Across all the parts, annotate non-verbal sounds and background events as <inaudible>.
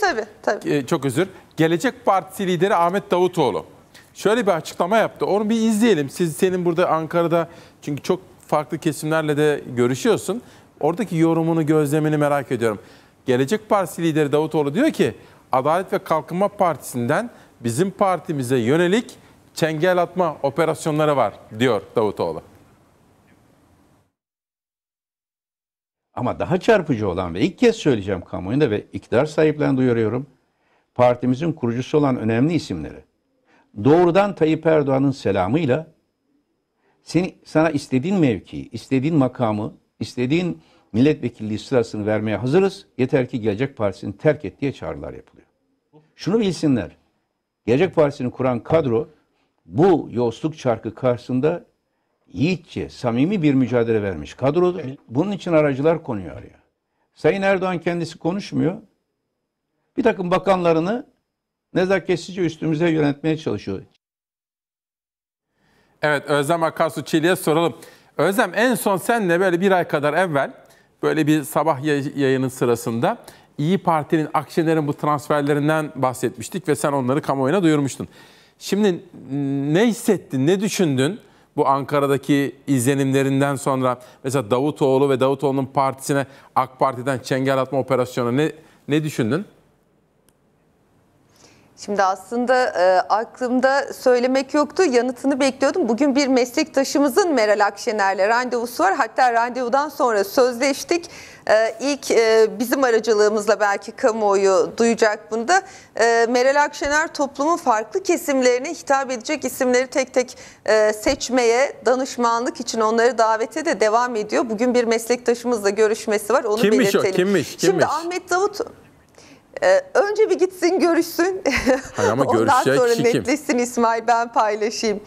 Tabii tabii. tabii. E, çok özür. Gelecek Partisi lideri Ahmet Davutoğlu. Şöyle bir açıklama yaptı. Onu bir izleyelim. Siz senin burada Ankara'da çünkü çok farklı kesimlerle de görüşüyorsun. Oradaki yorumunu, gözlemini merak ediyorum. Gelecek Partisi lideri Davutoğlu diyor ki Adalet ve Kalkınma Partisi'nden bizim partimize yönelik çengel atma operasyonları var diyor Davutoğlu. Ama daha çarpıcı olan ve ilk kez söyleyeceğim kamuoyunda ve iktidar sahiplerini duyuruyorum. Partimizin kurucusu olan önemli isimleri. Doğrudan Tayyip Erdoğan'ın selamıyla seni, sana istediğin mevkiyi, istediğin makamı, istediğin milletvekilliği sırasını vermeye hazırız. Yeter ki Gelecek Partisi'ni terk et diye çağrılar yapılıyor. Şunu bilsinler. Gelecek Partisi'ni kuran kadro bu yolsuzluk çarkı karşısında yiğitçe, samimi bir mücadele vermiş Kadroda Bunun için aracılar konuyor ya. Sayın Erdoğan kendisi konuşmuyor. Bir takım bakanlarını nezaketsizce üstümüze yönetmeye çalışıyor. Evet Özlem Akarsu Çiğli'ye soralım. Özlem en son senle böyle bir ay kadar evvel böyle bir sabah yayının sırasında İyi Parti'nin Akşener'in bu transferlerinden bahsetmiştik ve sen onları kamuoyuna duyurmuştun. Şimdi ne hissettin, ne düşündün? bu Ankara'daki izlenimlerinden sonra mesela Davutoğlu ve Davutoğlu'nun partisine AK Parti'den çengel atma operasyonu ne, ne düşündün? Şimdi aslında e, aklımda söylemek yoktu. Yanıtını bekliyordum. Bugün bir meslektaşımızın Meral Akşener'le randevusu var. Hatta randevudan sonra sözleştik. E, ilk e, bizim aracılığımızla belki kamuoyu duyacak bunu da. E, Meral Akşener toplumun farklı kesimlerine hitap edecek isimleri tek tek e, seçmeye, danışmanlık için onları davete de devam ediyor. Bugün bir meslektaşımızla görüşmesi var. Onu Kimmiş belirtelim. o? Kimmiş? Kimmiş? Şimdi Ahmet Davut ee, önce bir gitsin görüşsün. <laughs> Hayır ama Ondan sonra kişi netleşsin İsmail ben paylaşayım.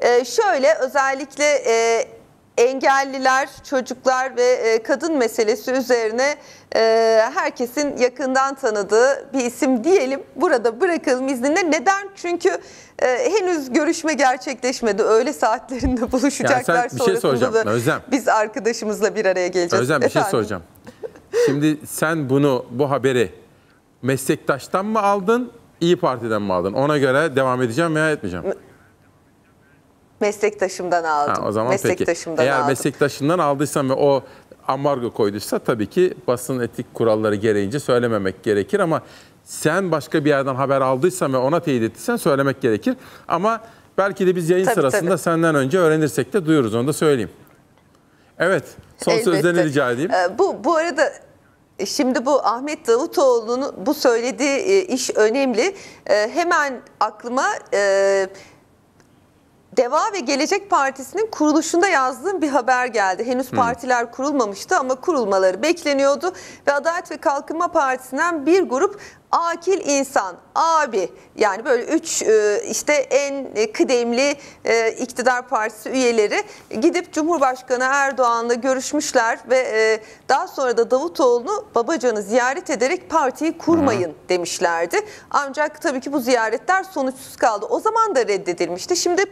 Ee, şöyle özellikle e, engelliler, çocuklar ve e, kadın meselesi üzerine e, herkesin yakından tanıdığı bir isim diyelim. Burada bırakalım izninle. Neden? Çünkü e, henüz görüşme gerçekleşmedi. Öğle saatlerinde <laughs> buluşacaklar. Yani sen bir şey soracağım Özlem. Biz arkadaşımızla bir araya geleceğiz. Özlem bir şey Efendim? şey soracağım. Şimdi sen bunu bu haberi meslektaştan mı aldın, İyi Parti'den mi aldın? Ona göre devam edeceğim veya etmeyeceğim. Meslektaşımdan aldım. Ha, o zaman meslektaşımdan peki. Eğer aldım. meslektaşından aldıysam ve o ambargo koyduysa tabii ki basın etik kuralları gereğince söylememek gerekir ama sen başka bir yerden haber aldıysan ve ona teyit ettiysen söylemek gerekir. Ama belki de biz yayın tabii, sırasında tabii. senden önce öğrenirsek de duyuruz onu da söyleyeyim. Evet, son Elbette. sözlerini rica edeyim. Ee, bu, bu arada e, şimdi bu Ahmet Davutoğlu'nun bu söylediği e, iş önemli. E, hemen aklıma Deva ve Gelecek Partisi'nin kuruluşunda yazdığım bir haber geldi. Henüz partiler kurulmamıştı ama kurulmaları bekleniyordu ve Adalet ve Kalkınma Partisi'nden bir grup akil insan, abi yani böyle üç e, işte en kıdemli e, iktidar partisi üyeleri gidip Cumhurbaşkanı Erdoğan'la görüşmüşler ve e, daha sonra da Davutoğlu'nu Babacan'ı ziyaret ederek partiyi kurmayın demişlerdi. Ancak tabii ki bu ziyaretler sonuçsuz kaldı. O zaman da reddedilmişti. Şimdi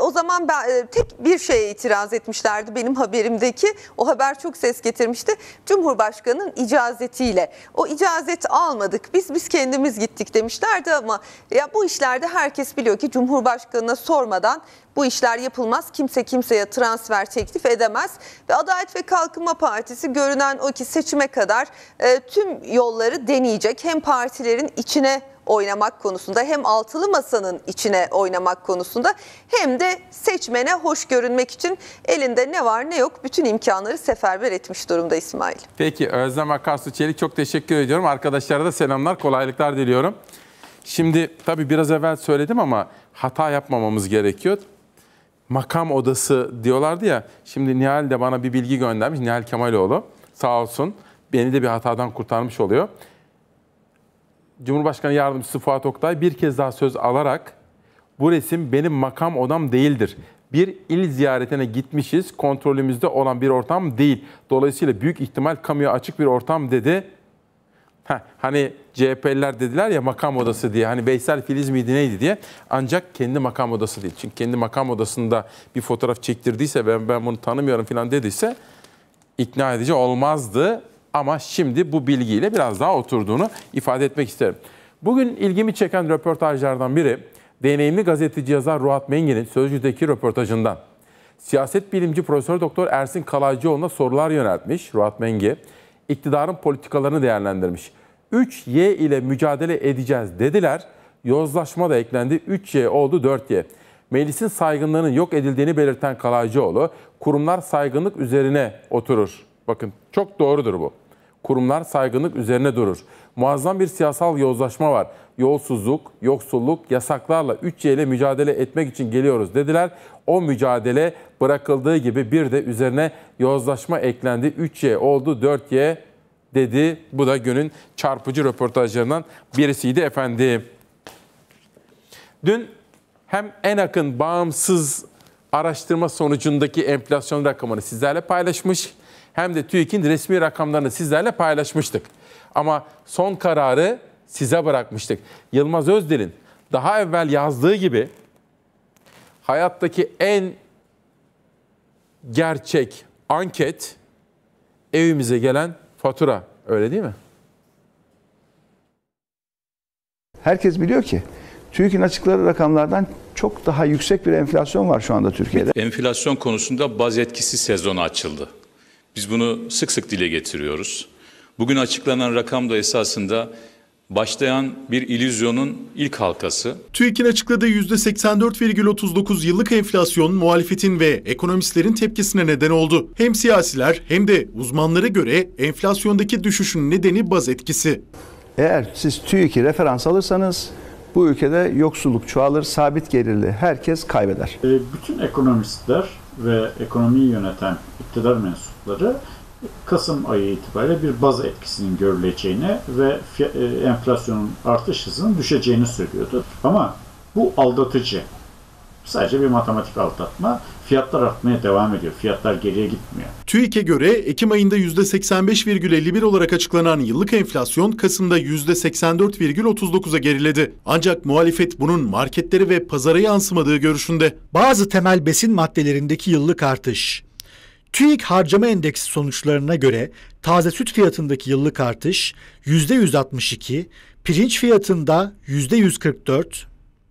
o zaman ben, tek bir şeye itiraz etmişlerdi benim haberimdeki. O haber çok ses getirmişti. Cumhurbaşkanının icazetiyle. O icazet almadık. Biz biz kendimiz gittik demişlerdi ama ya bu işlerde herkes biliyor ki Cumhurbaşkanı'na sormadan bu işler yapılmaz. Kimse kimseye transfer teklif edemez. Ve Adalet ve Kalkınma Partisi görünen o ki seçime kadar e, tüm yolları deneyecek. Hem partilerin içine oynamak konusunda hem altılı masanın içine oynamak konusunda hem de seçmene hoş görünmek için elinde ne var ne yok bütün imkanları seferber etmiş durumda İsmail. Peki Özlem Akarsu Çelik çok teşekkür ediyorum. Arkadaşlara da selamlar, kolaylıklar diliyorum. Şimdi tabii biraz evvel söyledim ama hata yapmamamız gerekiyor. Makam odası diyorlardı ya. Şimdi Nihal de bana bir bilgi göndermiş. Nihal Kemaloğlu sağ olsun beni de bir hatadan kurtarmış oluyor. Cumhurbaşkanı Yardımcısı Fuat Oktay bir kez daha söz alarak bu resim benim makam odam değildir. Bir il ziyaretine gitmişiz, kontrolümüzde olan bir ortam değil. Dolayısıyla büyük ihtimal kamuya açık bir ortam dedi. Heh, hani CHP'liler dediler ya makam odası diye. Hani Veysel Filiz miydi neydi diye. Ancak kendi makam odası değil. Çünkü kendi makam odasında bir fotoğraf çektirdiyse ben, ben bunu tanımıyorum falan dediyse ikna edici olmazdı. Ama şimdi bu bilgiyle biraz daha oturduğunu ifade etmek isterim. Bugün ilgimi çeken röportajlardan biri deneyimli gazeteci yazar Ruat Mengi'nin Sözcü'deki röportajından. Siyaset bilimci Profesör Doktor Ersin Kalaycıoğlu'na sorular yöneltmiş Ruat Mengi, iktidarın politikalarını değerlendirmiş. 3Y ile mücadele edeceğiz dediler. Yozlaşma da eklendi. 3Y oldu 4Y. Meclisin saygınlığının yok edildiğini belirten Kalaycıoğlu, kurumlar saygınlık üzerine oturur. Bakın çok doğrudur bu kurumlar saygınlık üzerine durur. Muazzam bir siyasal yozlaşma var. Yolsuzluk, yoksulluk, yasaklarla 3 ile mücadele etmek için geliyoruz dediler. O mücadele bırakıldığı gibi bir de üzerine yozlaşma eklendi. 3Y oldu 4Y dedi. Bu da günün çarpıcı röportajlarından birisiydi efendim. Dün hem en Enak'ın bağımsız araştırma sonucundaki enflasyon rakamını sizlerle paylaşmış hem de TÜİK'in resmi rakamlarını sizlerle paylaşmıştık. Ama son kararı size bırakmıştık. Yılmaz Özdil'in daha evvel yazdığı gibi hayattaki en gerçek anket evimize gelen fatura. Öyle değil mi? Herkes biliyor ki TÜİK'in açıkladığı rakamlardan çok daha yüksek bir enflasyon var şu anda Türkiye'de. Enflasyon konusunda baz etkisi sezonu açıldı. Biz bunu sık sık dile getiriyoruz. Bugün açıklanan rakam da esasında başlayan bir ilüzyonun ilk halkası. TÜİK'in açıkladığı %84,39 yıllık enflasyon muhalefetin ve ekonomistlerin tepkisine neden oldu. Hem siyasiler hem de uzmanlara göre enflasyondaki düşüşün nedeni baz etkisi. Eğer siz TÜİK'i referans alırsanız bu ülkede yoksulluk çoğalır, sabit gelirli herkes kaybeder. E, bütün ekonomistler ve ekonomiyi yöneten iktidar mensupları karşılıkları Kasım ayı itibariyle bir baz etkisinin görüleceğini ve e, enflasyonun artış hızının düşeceğini söylüyordu. Ama bu aldatıcı. Sadece bir matematik aldatma. Fiyatlar artmaya devam ediyor. Fiyatlar geriye gitmiyor. TÜİK'e göre Ekim ayında %85,51 olarak açıklanan yıllık enflasyon Kasım'da %84,39'a geriledi. Ancak muhalefet bunun marketleri ve pazara yansımadığı görüşünde. Bazı temel besin maddelerindeki yıllık artış TÜİK harcama endeksi sonuçlarına göre taze süt fiyatındaki yıllık artış %162, pirinç fiyatında %144,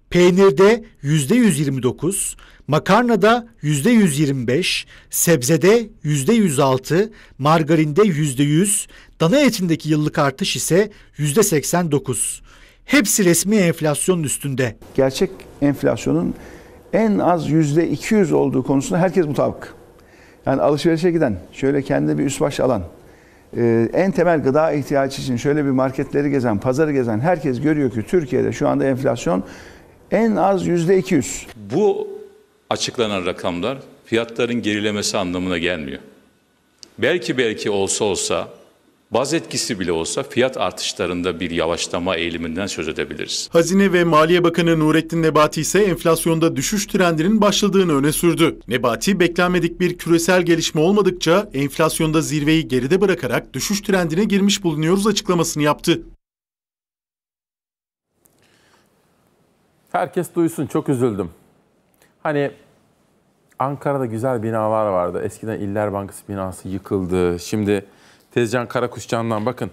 peynirde %129, makarnada %125, sebzede %106, margarinde %100, dana etindeki yıllık artış ise %89. Hepsi resmi enflasyonun üstünde. Gerçek enflasyonun en az %200 olduğu konusunda herkes mutabık. Yani alışverişe giden, şöyle kendi bir üst baş alan, e, en temel gıda ihtiyacı için şöyle bir marketleri gezen, pazarı gezen herkes görüyor ki Türkiye'de şu anda enflasyon en az yüzde 200. Bu açıklanan rakamlar fiyatların gerilemesi anlamına gelmiyor. Belki belki olsa olsa Baz etkisi bile olsa fiyat artışlarında bir yavaşlama eğiliminden söz edebiliriz. Hazine ve Maliye Bakanı Nurettin Nebati ise enflasyonda düşüş trendinin başladığını öne sürdü. Nebati beklenmedik bir küresel gelişme olmadıkça enflasyonda zirveyi geride bırakarak düşüş trendine girmiş bulunuyoruz açıklamasını yaptı. Herkes duysun çok üzüldüm. Hani Ankara'da güzel binalar vardı. Eskiden İller Bankası binası yıkıldı. Şimdi Tezcan Karakuşcan'dan bakın.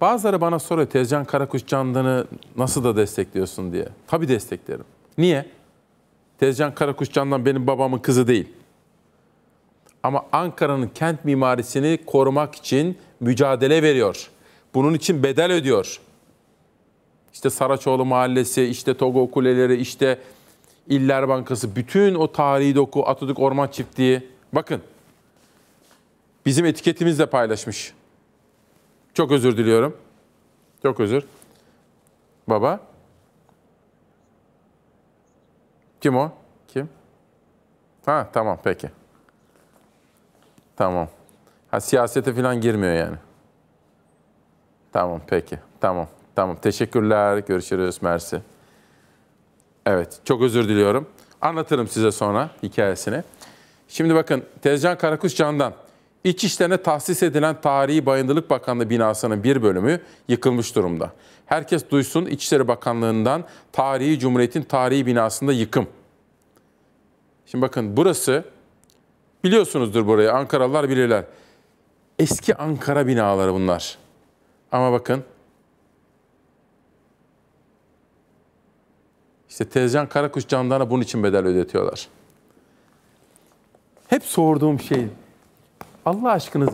Bazıları bana soruyor Tezcan Karakuşcan'danı nasıl da destekliyorsun diye. Tabii desteklerim. Niye? Tezcan Karakuşcan'dan benim babamın kızı değil. Ama Ankara'nın kent mimarisini korumak için mücadele veriyor. Bunun için bedel ödüyor. İşte Saraçoğlu Mahallesi, işte Togo Kuleleri, işte İller Bankası, bütün o tarihi doku, Atatürk Orman Çiftliği. Bakın bizim etiketimizle paylaşmış. Çok özür diliyorum. Çok özür. Baba. Kim o? Kim? Ha tamam peki. Tamam. Ha siyasete falan girmiyor yani. Tamam peki. Tamam. Tamam. Teşekkürler. Görüşürüz. Mersi. Evet. Çok özür diliyorum. Anlatırım size sonra hikayesini. Şimdi bakın Tezcan Karakuş Can'dan İç İçişlerine tahsis edilen Tarihi Bayındırlık Bakanlığı binasının bir bölümü yıkılmış durumda. Herkes duysun İçişleri Bakanlığı'ndan Tarihi Cumhuriyet'in tarihi binasında yıkım. Şimdi bakın burası biliyorsunuzdur burayı Ankaralılar bilirler. Eski Ankara binaları bunlar. Ama bakın işte Tezcan Karakuş Candan'a bunun için bedel ödetiyorlar. Hep sorduğum şey Allah aşkınız.